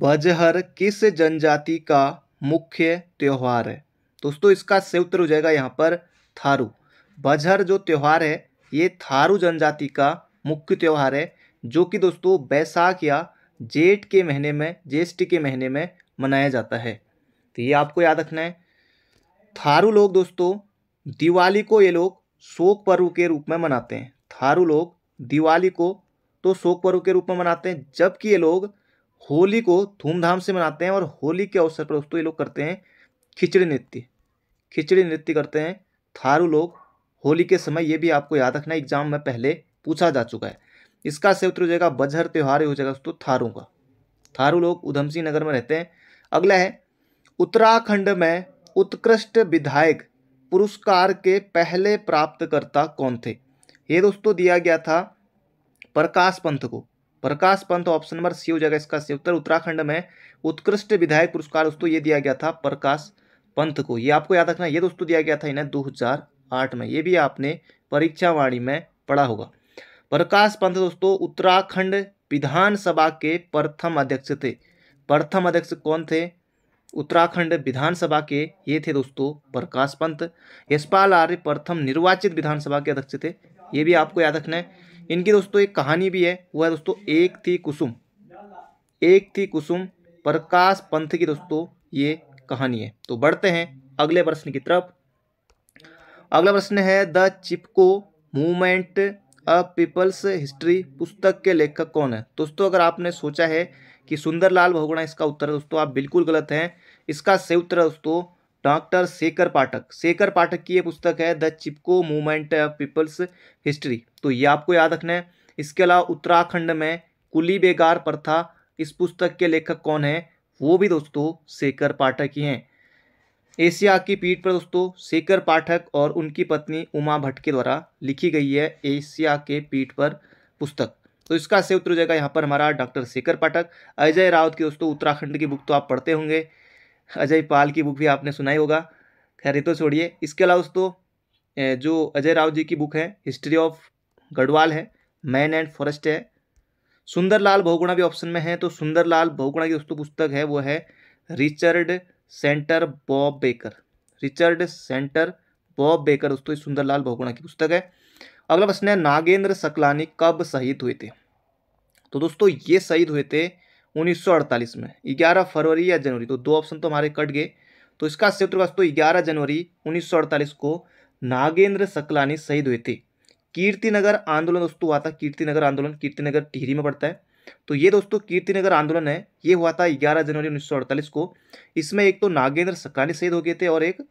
बजहर किस जनजाति का मुख्य त्यौहार है दोस्तों इसका सही उत्तर हो जाएगा यहाँ पर थारू बजहर जो त्यौहार है ये थारू जनजाति का मुख्य त्यौहार है जो कि दोस्तों बैसाख या जेठ के महीने में ज्येष्ठ के महीने में मनाया जाता है तो ये आपको याद रखना है थारू लोग दोस्तों दिवाली को ये लोग शोक पर्व के रूप में मनाते हैं थारू लोग दिवाली को तो शोक पर्व के रूप में मनाते हैं जबकि ये लोग होली को धूमधाम से मनाते हैं और होली के अवसर पर दोस्तों ये लोग करते हैं खिचड़ी नृत्य खिचड़ी नृत्य करते हैं थारू लोग होली के समय ये भी आपको याद रखना एग्जाम में पहले पूछा जा चुका है इसका उत्तर हो जाएगा बजहर त्यौहार हो जाएगा दोस्तों थारू का थारू लोग उधम सिंह नगर में रहते हैं अगला है उत्तराखंड में उत्कृष्ट विधायक पुरस्कार के पहले प्राप्तकर्ता कौन थे ये दोस्तों दिया गया था प्रकाश पंथ को Prakash Pant option number C हो जाएगा इसका सी उत्तर उत्तराखंड में उत्कृष्ट विधायक पुरस्कार दोस्तों ये दिया गया था प्रकाश पंत को ये आपको याद रखना ये दोस्तों दिया गया था इन्हें 2008 में ये भी आपने परीक्षावाणी में पढ़ा होगा प्रकाश पंत दोस्तों उत्तराखंड विधानसभा के प्रथम अध्यक्ष थे प्रथम अध्यक्ष कौन थे उत्तराखंड विधानसभा के ये थे दोस्तों प्रकाश पंत यशपाल आर्य प्रथम निर्वाचित विधानसभा के अध्यक्ष थे ये भी आपको याद रखना है इनकी दोस्तों एक कहानी भी है वो है दोस्तों एक थी कुसुम एक थी कुसुम प्रकाश पंथ की दोस्तों ये कहानी है तो बढ़ते हैं अगले प्रश्न की तरफ अगला प्रश्न है the Chipko movement a people's history पुस्तक के लेखक कौन है दोस्तों अगर आपने सोचा है कि सुंदरलाल बहुगुणा इसका उत्तर है दोस्तों आप बिल्कुल गलत हैं इसका सही उत्तर है दोस्तों डॉक्टर शेखर पाठक शेखर पाठक की ये पुस्तक है the Chipko movement of people's history तो ये आपको याद रखना है इसके अलावा उत्तराखंड में कुली बेगार प्रथा इस पुस्तक के लेखक कौन है वो भी दोस्तों शेखर पाठक ही हैं एशिया की पीठ पर दोस्तों शेखर पाठक और उनकी पत्नी उमा भट्ट के द्वारा लिखी गई है एशिया के पीठ पर पुस्तक तो इसका सही उत्तर हो जाएगा यहाँ पर हमारा डॉक्टर शेखर पाठक अजय रावत की दोस्तों उत्तराखंड की बुक तो आप पढ़ते होंगे अजय पाल की बुक भी आपने सुनाई होगा खैर ये तो छोड़िए इसके अलावा दोस्तों जो अजय राव जी की बुक है हिस्ट्री ऑफ गढ़वाल है मैन एंड फॉरेस्ट है सुंदरलाल बहुगुणा भी ऑप्शन में है तो सुंदरलाल बहुगुणा की दोस्तों पुस्तक है वो है Richard Center Bob Baker Richard Center Bob Baker दोस्तों सुंदरलाल बहुगुणा की पुस्तक है अगला प्रश्न है नागेंद्र सकलानी कब शहीद हुए थे तो दोस्तों ये शहीद हुए थे 1948 में 11 फरवरी या जनवरी तो दो ऑप्शन तो हमारे कट गए तो इसका सही उत्तर तो ग्यारह जनवरी 1948 को नागेंद्र सकलानी शहीद हुए थे कीर्तिनगर आंदोलन दोस्तों हुआ था कीर्तिनगर आंदोलन कीर्तिनगर टिहरी में पड़ता है तो ये दोस्तों कीर्तिनगर आंदोलन है ये हुआ था ग्यारह जनवरी उन्नीस को इसमें एक तो नागेंद्र सकलानी शहीद हो गए थे और एक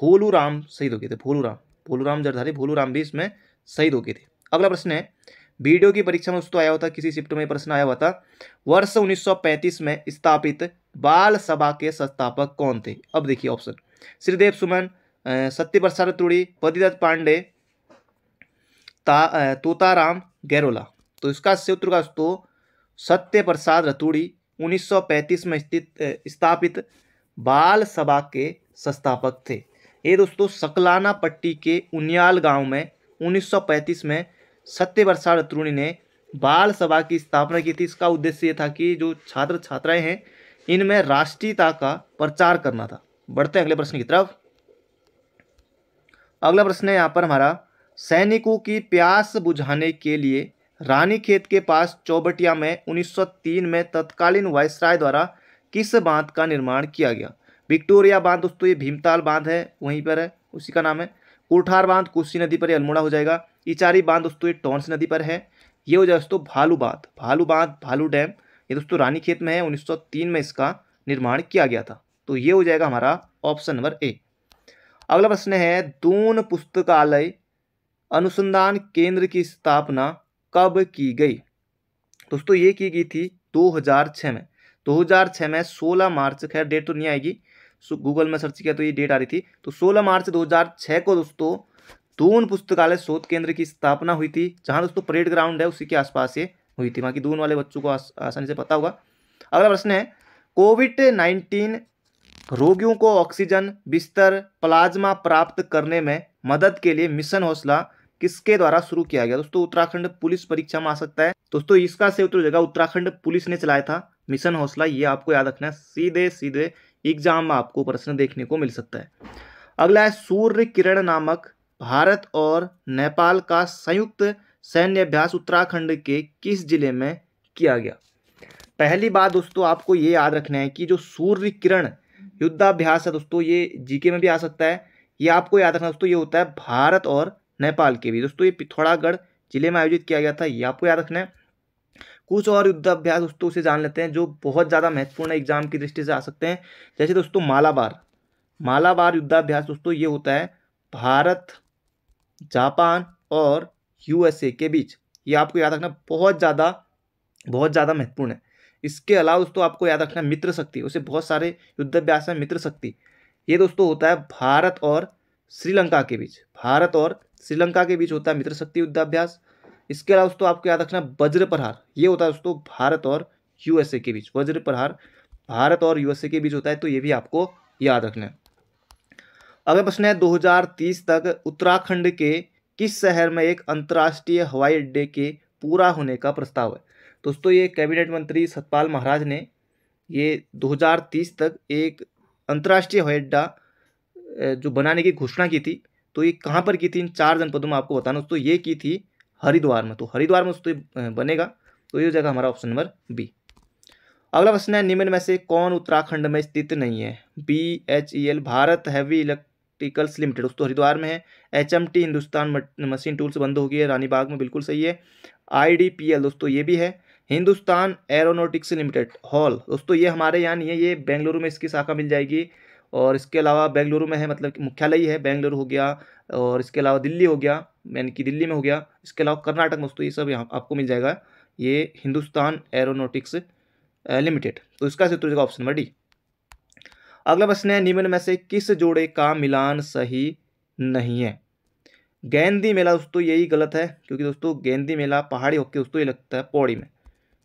भोलू शहीद हो गए थे भोलू राम भोलू राम जरधारी भोलू राम भी इसमें शहीद हो गए थे अगला प्रश्न है बीडीओ की परीक्षा में दोस्तों आया हुआ था किसी शिफ्ट में प्रश्न आया हुआ था वर्ष 1935 में स्थापित बाल सभा के संस्थापक कौन थे अब देखिए ऑप्शन श्रीदेव सुमन प्रसाद तुड़ी पतिदत्त पांडे तोताराम गैरोला तो इसका सूत्र का दोस्तों सत्य प्रसाद रतूड़ी 1935 में स्थित स्थापित बाल सभा के संस्थापक थे ये दोस्तों सकलाना पट्टी के उनियाल गांव में 1935 में सत्य प्रसाद त्रुणी ने बाल सभा की स्थापना की थी इसका उद्देश्य ये था कि जो छात्र छात्राएं हैं इनमें राष्ट्रीयता का प्रचार करना था बढ़ते हैं अगले प्रश्न की तरफ अगला प्रश्न है यहाँ पर हमारा सैनिकों की प्यास बुझाने के लिए रानीखेत के पास चौबटिया में 1903 में तत्कालीन वायसराय द्वारा किस बांध का निर्माण किया गया विक्टोरिया बांध दोस्तों ये भीमताल बांध है वहीं पर है उसी का नाम है कोठार बांध कोसी नदी पर अल्मोड़ा हो जाएगा इचारी बांध दोस्तों ये टॉन्स नदी पर है ये हो जाए दोस्तों भालू बांध भालू बांध भालू डैम ये दोस्तों रानीखेत में है 1903 में इसका निर्माण किया गया था तो ये हो जाएगा हमारा ऑप्शन नंबर ए अगला प्रश्न है दून पुस्तकालय अनुसंधान केंद्र की स्थापना कब की गई दोस्तों ये की गई थी 2006 में 2006 में 16 मार्च खैर डेट तो नहीं आएगी गूगल में सर्च किया तो ये डेट आ रही थी तो सोलह मार्च 2006 को दोस्तों तो उन पुस्तकालय शोध केंद्र की स्थापना हुई थी जहाँ दोस्तों परेड ग्राउंड है उसी के आसपास ये हुई थी बाकी दून वाले बच्चों को आस, आसानी से पता होगा अगला प्रश्न है कोविड नाइन्टीन रोगियों को ऑक्सीजन बिस्तर प्लाज्मा प्राप्त करने में मदद के लिए मिशन हौसला किसके द्वारा शुरू किया गया दोस्तों उत्तराखंड पुलिस परीक्षा में आ सकता है दोस्तों इसका से उत्तर जगह उत्तराखंड पुलिस ने चलाया था मिशन हौसला ये आपको याद रखना है सीधे सीधे एग्जाम में आपको प्रश्न देखने को मिल सकता है अगला है सूर्य किरण नामक भारत और नेपाल का संयुक्त सैन्य अभ्यास उत्तराखंड के किस जिले में किया गया पहली बात दोस्तों आपको ये याद रखना है कि जो सूर्य किरण युद्धाभ्यास है दोस्तों ये जीके में भी आ सकता है ये आपको याद रखना दोस्तों ये होता है भारत और नेपाल के भी दोस्तों ये पिथौरागढ़ जिले में आयोजित किया गया था ये आपको याद रखना है कुछ और युद्धाभ्यास दोस्तों उसे जान लेते हैं जो बहुत ज़्यादा महत्वपूर्ण एग्जाम की दृष्टि से आ सकते हैं जैसे दोस्तों मालाबार मालाबार युद्धाभ्यास दोस्तों ये होता है भारत जापान और यू एस ए के बीच ये आपको याद रखना बहुत ज़्यादा बहुत ज़्यादा महत्वपूर्ण है इसके अलावा दोस्तों आपको याद रखना मित्र शक्ति उसे बहुत सारे युद्धाभ्यास में मित्र शक्ति ये दोस्तों होता है भारत और श्रीलंका के बीच भारत और श्रीलंका के बीच होता है मित्र शक्ति युद्धाभ्यास इसके अलावा दोस्तों आपको याद रखना वज्र प्रहार ये होता है दोस्तों भारत और यूएसए के बीच वज्र प्रहार भारत और यूएसए के बीच होता है तो ये भी आपको याद रखना है अगला प्रश्न है 2030 तक उत्तराखंड के किस शहर में एक अंतर्राष्ट्रीय हवाई अड्डे के पूरा होने का प्रस्ताव है दोस्तों ये कैबिनेट मंत्री सतपाल महाराज ने ये 2030 तक एक अंतर्राष्ट्रीय हवाई अड्डा जो बनाने की घोषणा की थी तो ये कहाँ पर की थी इन चार जनपदों में आपको बताना दोस्तों ये की थी हरिद्वार में तो हरिद्वार में दोस्तों बनेगा तो ये जगह हमारा ऑप्शन नंबर बी अगला प्रश्न है निम्न में से कौन उत्तराखंड में स्थित नहीं है B H E L Bharat heavy elect electricals limited तो हरिद्वार में है H M T Hindustan machine tools बंद हो गई है रानीबाग में बिल्कुल सही है आई डी पी एल दोस्तों ये भी है हिंदुस्तान एरोनोटिक्स लिमिटेड हॉल दोस्तों ये हमारे यहाँ नहीं है ये बेंगलुरु में इसकी शाखा मिल जाएगी और इसके अलावा बेंगलुरु में है मतलब मुख्यालय है बेंगलुरु हो गया और इसके अलावा दिल्ली हो गया यानी कि दिल्ली में हो गया इसके अलावा कर्नाटक में दोस्तों ये सब यहाँ आपको मिल जाएगा ये हिंदुस्तान एरोनोटिक्स लिमिटेड तो इसका से ऑप्शन नंबर डी अगला प्रश्न है निम्न में से किस जोड़े का मिलान सही नहीं है गेंदी मेला दोस्तों यही गलत है क्योंकि दोस्तों गेंदी मेला पहाड़ी होके दोस्तों ये लगता है पौड़ी में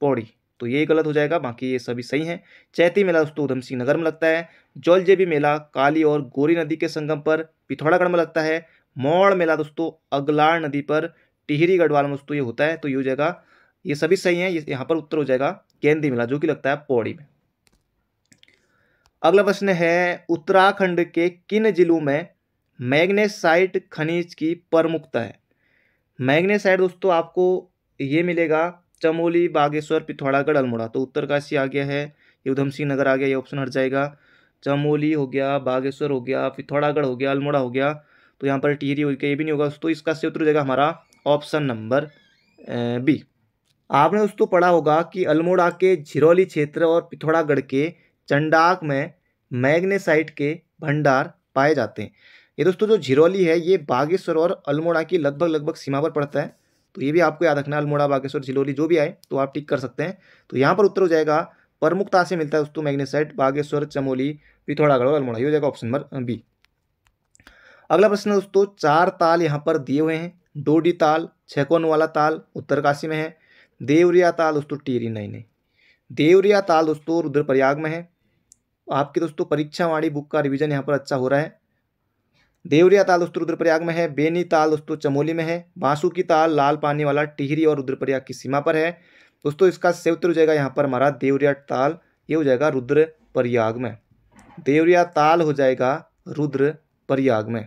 पौड़ी तो ये गलत हो जाएगा बाकी ये सभी सही हैं चैती मेला दोस्तों उधम सिंह नगर में लगता है जौलजेबी मेला काली और गोरी नदी के संगम पर पिथौरागढ़ में लगता है मौड़ मेला दोस्तों अगलार नदी पर टिहरी गढ़वाल में दोस्तों ये होता है तो ये हो जाएगा ये सभी सही है ये यहाँ पर उत्तर हो जाएगा गेंदी मेला जो कि लगता है पौड़ी में अगला प्रश्न है उत्तराखंड के किन जिलों में मैग्नेसाइट खनिज की प्रमुखता है मैग्नेसाइट दोस्तों आपको ये मिलेगा चमोली बागेश्वर पिथौरागढ़ अल्मोड़ा तो उत्तरकाशी आ गया है ये उधमसिंह नगर आ गया ये ऑप्शन हट जाएगा चमोली हो गया बागेश्वर हो गया पिथौरागढ़ हो गया अल्मोड़ा हो गया तो यहाँ पर टिहरी हो गया ये भी नहीं होगा दोस्तों इसका से हो जाएगा हमारा ऑप्शन नंबर बी आपने दोस्तों पढ़ा होगा कि अल्मोड़ा के झिरौली क्षेत्र और पिथौरागढ़ के चंडाक में मैग्नेसाइट के भंडार पाए जाते हैं ये दोस्तों जो झिरौली है ये बागेश्वर और अल्मोड़ा की लगभग लगभग सीमा पर पड़ता है तो ये भी आपको याद रखना अल्मोड़ा बागेश्वर झिरोली जो भी आए तो आप टिक कर सकते हैं तो यहाँ पर उत्तर हो जाएगा प्रमुखता से मिलता है दोस्तों मैग्नेसाइट बागेश्वर चमोली पिथौरागढ़ और अल्मोड़ा ये हो जाएगा ऑप्शन नंबर बी अगला प्रश्न दोस्तों चार ताल यहाँ पर दिए हुए हैं डोडी ताल छेकोन वाला ताल उत्तरकाशी में है देवरिया ताल दोस्तों टीरी नहीं नहीं देवरिया ताल दोस्तों रुद्रप्रयाग में है आपके दोस्तों परीक्षा वाणी बुक का रिवीजन यहाँ पर अच्छा हो रहा है देवरिया ताल दोस्तों रुद्रप्रयाग में है बेनी ताल दोस्तों चमोली में है बांसू की ताल लाल पानी वाला टिहरी और रुद्रप्रयाग की सीमा पर है दोस्तों इसका सेवत्र हो जाएगा यहाँ पर हमारा देवरिया ताल ये हो जाएगा रुद्रप्रयाग में देवरिया ताल हो जाएगा रुद्रप्रयाग में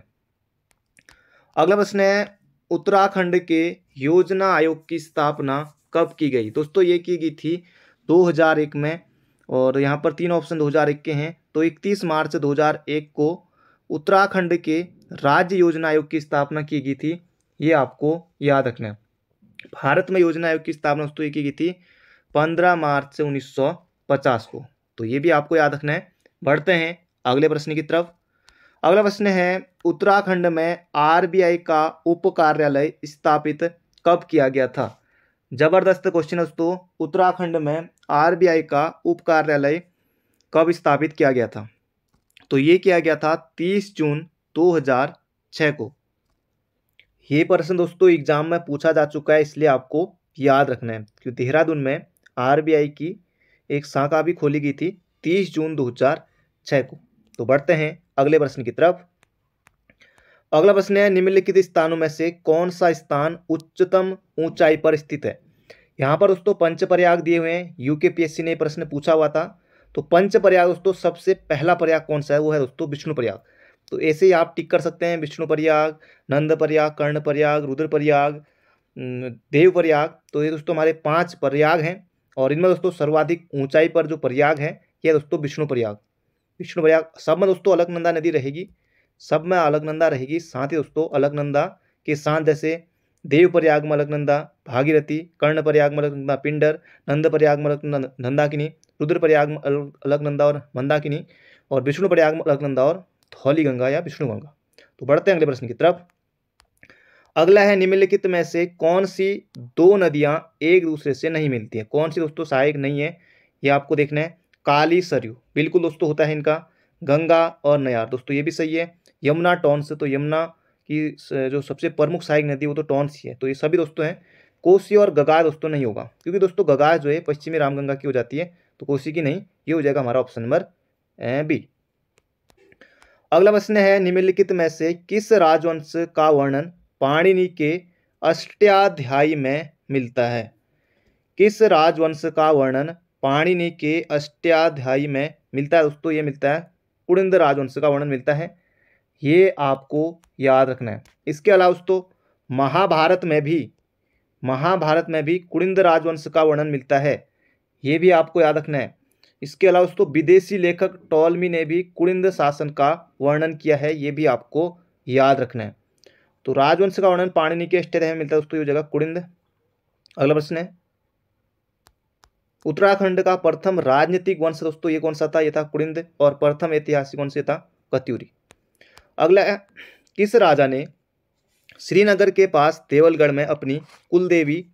अगला प्रश्न है उत्तराखंड के योजना आयोग की स्थापना कब की गई दोस्तों ये की गई थी 2001 में और यहाँ पर तीन ऑप्शन एक के हैं तो इकतीस मार्च एक को उत्तराखंड के राज्य योजना आयोग की स्थापना की गई थी ये आपको याद रखना है भारत में योजना आयोग की स्थापना दोस्तों की गई थी पंद्रह मार्च से उन्नीस को तो ये भी आपको याद रखना है बढ़ते हैं अगले प्रश्न की तरफ अगला प्रश्न है उत्तराखंड में आरबीआई का उप कार्यालय स्थापित कब किया गया था जबरदस्त क्वेश्चन है दोस्तों उत्तराखंड में आरबीआई का उप कार्यालय कब स्थापित किया गया था तो ये किया गया था 30 जून 2006 को ये प्रश्न दोस्तों एग्जाम में पूछा जा चुका है इसलिए आपको याद रखना है कि देहरादून में आरबीआई की एक शाखा भी खोली गई थी 30 जून 2006 को तो बढ़ते हैं अगले प्रश्न की तरफ अगला प्रश्न है निम्नलिखित स्थानों में से कौन सा स्थान उच्चतम ऊंचाई पर स्थित है यहाँ पर दोस्तों पंच प्रयाग दिए हुए हैं यूके पीएससी ने प्रश्न पूछा हुआ था तो पंच प्रयाग दोस्तों सबसे पहला प्रयाग कौन सा है वो है दोस्तों विष्णु प्रयाग तो ऐसे ही आप टिक कर सकते हैं विष्णु प्रयाग नंद प्रयाग कर्ण प्रयाग रुद्र प्रयाग देव प्रयाग तो ये दोस्तों हमारे पांच प्रयाग हैं और इनमें दोस्तों सर्वाधिक ऊंचाई पर जो प्रयाग है ये दोस्तों विष्णु प्रयाग विष्णु प्रयाग सब में दोस्तों अलकनंदा नदी रहेगी सब में अलकनंदा रहेगी साथ ही दोस्तों अलकनंदा के साथ जैसे देव प्रयाग मलकनंदा भागीरथी कर्ण प्रयाग पिंडर नंद प्रयाग मलक नंदाकिनी रुद्र प्रयाग अलकनंदा और मंदाकिनी और विष्णु प्रयाग अलकनंदा और थौली गंगा या विष्णु गंगा तो बढ़ते हैं अगले प्रश्न की तरफ अगला है निम्नलिखित में से कौन सी दो नदियाँ एक दूसरे से नहीं मिलती हैं कौन सी दोस्तों सहायक नहीं है ये आपको देखना है काली सरयू बिल्कुल दोस्तों होता है इनका गंगा और नयार दोस्तों ये भी सही है यमुना टॉन से तो यमुना कि जो सबसे प्रमुख सहायक नदी वो तो टॉन्सी ही है तो ये सभी दोस्तों हैं कोसी और गगा दोस्तों नहीं होगा क्योंकि दोस्तों गगा जो है पश्चिमी रामगंगा की हो जाती है तो कोसी की नहीं ये हो जाएगा हमारा ऑप्शन नंबर बी अगला प्रश्न है निम्नलिखित में से किस राजवंश का वर्णन पाणिनि के अष्टाध्यायी में मिलता है किस राजवंश का वर्णन पाणिनि के अष्टाध्यायी में मिलता है दोस्तों ये मिलता है कुड़िंद राजवंश का वर्णन मिलता है ये आपको याद रखना है इसके अलावा दोस्तों महाभारत में भी महाभारत में भी कुड़िंद राजवंश का वर्णन मिलता है ये भी आपको याद रखना है इसके अलावा दोस्तों विदेशी लेखक टॉलमी ने भी कुड़िंद शासन का वर्णन किया है ये भी आपको याद रखना है तो राजवंश का वर्णन पाणिनि के स्टेट में मिलता है दोस्तों ये जगह कुड़िंद अगला प्रश्न है उत्तराखंड का प्रथम राजनीतिक वंश दोस्तों ये कौन सा था ये था कुड़िंद और प्रथम ऐतिहासिक वंश ये था कत्यूरी अगला किस राजा ने श्रीनगर के पास देवलगढ़ में अपनी कुलदेवी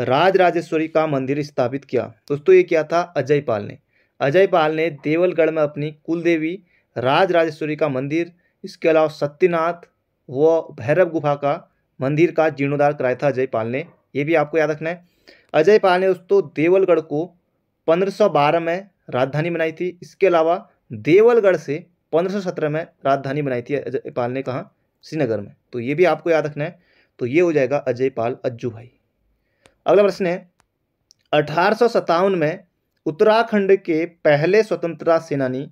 राज राजेश्वरी का मंदिर स्थापित किया दोस्तों ये क्या था अजय पाल ने अजय पाल ने देवलगढ़ में अपनी कुलदेवी राज राजेश्वरी का मंदिर इसके अलावा सत्यनाथ व भैरव गुफा का मंदिर का जीर्णोद्धार कराया था अजय पाल ने ये भी आपको याद रखना है अजय पाल ने दोस्तों देवलगढ़ को 1512 में राजधानी बनाई थी इसके अलावा देवलगढ़ से पंद्रह में राजधानी बनाई थी अजयपाल ने कहा श्रीनगर में तो ये भी आपको याद रखना है तो ये हो जाएगा अजयपाल अज्जू भाई अगला प्रश्न है अठारह में उत्तराखंड के पहले स्वतंत्रता सेनानी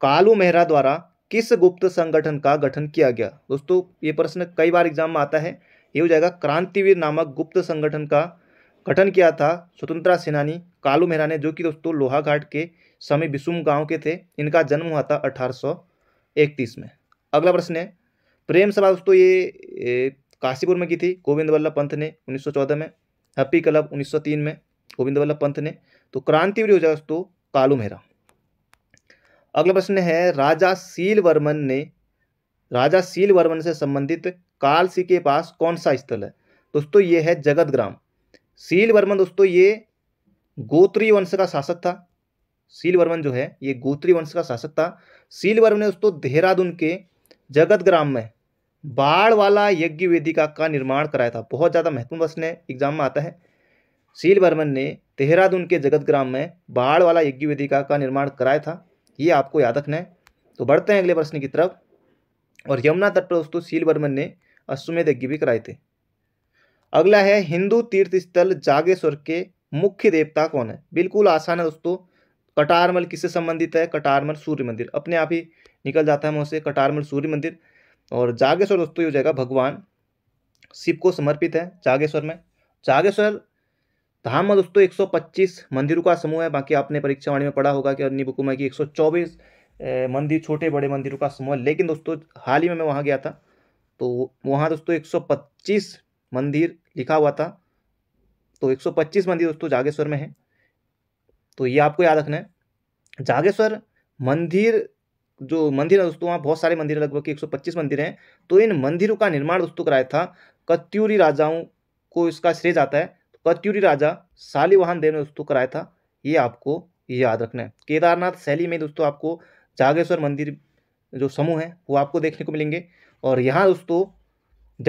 कालू मेहरा द्वारा किस गुप्त संगठन का गठन किया गया दोस्तों ये प्रश्न कई बार एग्जाम में आता है ये हो जाएगा क्रांतिवीर नामक गुप्त संगठन का गठन किया था स्वतंत्रता सेनानी कालू मेहरा ने जो कि दोस्तों लोहाघाट के स्वामी विषुम गांव के थे इनका जन्म हुआ था अठारह में अगला प्रश्न है प्रेम सभा दोस्तों ये काशीपुर में की थी गोविंद वल्लभ पंथ ने 1914 में हैप्पी क्लब 1903 में गोविंद वल्लभ पंथ ने तो क्रांतिवीर हो जाए दोस्तों कालू मेहरा अगला प्रश्न है राजा सील वर्मन ने राजा सील वर्मन से संबंधित कालसी के पास कौन सा स्थल है दोस्तों ये है जगत ग्राम सील वर्मन दोस्तों ये गोत्री वंश का शासक था सीलवर्मन जो है ये गोत्री वंश का शासक था सीलवर्मन ने दोस्तों देहरादून के जगत ग्राम में बाढ़ वाला यज्ञ वेदिका का निर्माण कराया था बहुत ज़्यादा महत्वपूर्ण प्रश्न है एग्जाम में आता है सीलवर्मन ने देहरादून के जगत ग्राम में बाढ़ वाला यज्ञ वेदिका का निर्माण कराया था ये आपको याद रखना है तो बढ़ते हैं अगले प्रश्न की तरफ और यमुना तट पर दोस्तों सीलवर्मन ने अश्वमेध यज्ञ भी कराए थे अगला है हिंदू तीर्थ स्थल जागेश्वर के मुख्य देवता कौन है बिल्कुल आसान है दोस्तों कटारमल किससे संबंधित है कटारमल सूर्य मंदिर अपने आप ही निकल जाता है मुँह से कटारमल सूर्य मंदिर और जागेश्वर दोस्तों ये हो जाएगा भगवान शिव को समर्पित है जागेश्वर में जागेश्वर धाम में दोस्तों 125 मंदिरों का समूह है बाकी आपने परीक्षा वाणी में पढ़ा होगा कि अन्य बुकुमा की 124 मंदिर छोटे बड़े मंदिरों का समूह है लेकिन दोस्तों हाल ही में मैं वहाँ गया था तो वहाँ दोस्तों 125 मंदिर लिखा हुआ था तो 125 मंदिर दोस्तों जागेश्वर में है तो ये आपको याद रखना है जागेश्वर मंदिर जो मंदिर है दोस्तों वहाँ बहुत सारे मंदिर लगभग एक सौ पच्चीस मंदिर हैं तो इन मंदिरों का निर्माण दोस्तों कराया था कत्यूरी राजाओं को इसका श्रेय जाता है तो कत्यूरी राजा शालीवाहन देव ने दोस्तों कराया था ये आपको याद रखना है केदारनाथ शैली में दोस्तों आपको जागेश्वर मंदिर जो समूह है वो आपको देखने को मिलेंगे और यहाँ दोस्तों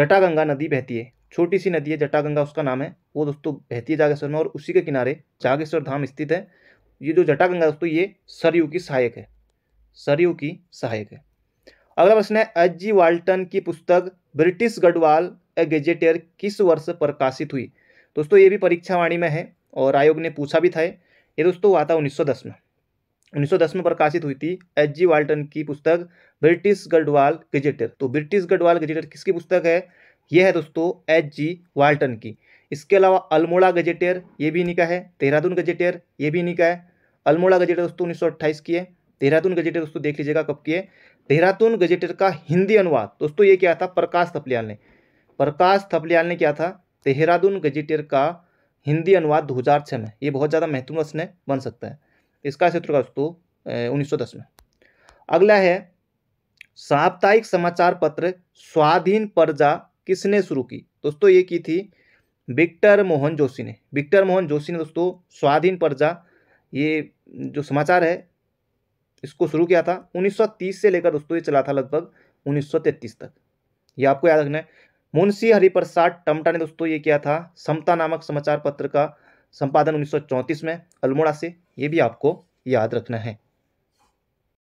जटागंगा नदी बहती है छोटी सी नदी है जटागंगा उसका नाम है वो दोस्तों बहती है जागेश्वर में और उसी के किनारे जागेश्वर धाम स्थित है ये जो जटागंगा दोस्तों ये सरयू की सहायक है सरयू की सहायक है अगला प्रश्न है एच जी वाल्टन की पुस्तक ब्रिटिश गढ़वाल ए गेजेटियर किस वर्ष प्रकाशित हुई दोस्तों ये भी परीक्षावाणी में है और आयोग ने पूछा भी था ये दोस्तों आता उन्नीस सौ दस में उन्नीस सौ दस में प्रकाशित हुई थी एच जी वाल्टन की पुस्तक ब्रिटिश गढ़वाल गजेटर तो ब्रिटिश गढ़वाल गजेटर किसकी पुस्तक है यह है दोस्तों एच जी वाल्टन की इसके अलावा अल्मोड़ा गजेटियर ये भी इन्हीं का है देहरादून गजेटर ये भी इन्हीं का है अल्मोड़ा गजेटर दोस्तों उन्नीस की है देहरादून गजेटर दोस्तों देख लीजिएगा कब की है देहरादून गजेटर का हिंदी अनुवाद दोस्तों ये क्या था प्रकाश थपलियाल ने प्रकाश थपलियाल ने क्या था देहरादून गजेटर का हिंदी अनुवाद दो हज़ार में ये बहुत ज़्यादा महत्वपूर्ण प्रश्न बन सकता है इसका क्षेत्र का दोस्तों उन्नीस सौ दस में अगला है साप्ताहिक समाचार पत्र स्वाधीन प्रजा किसने शुरू की दोस्तों ये की थी विक्टर मोहन जोशी ने विक्टर मोहन जोशी ने दोस्तों स्वाधीन प्रजा ये जो समाचार है इसको शुरू किया था 1930 से लेकर दोस्तों ये चला था लगभग 1933 तक ये आपको याद रखना है मुंशी हरिप्रसाद टमटा ने दोस्तों ये किया था समता नामक समाचार पत्र का संपादन 1934 में अल्मोड़ा से ये भी आपको याद रखना है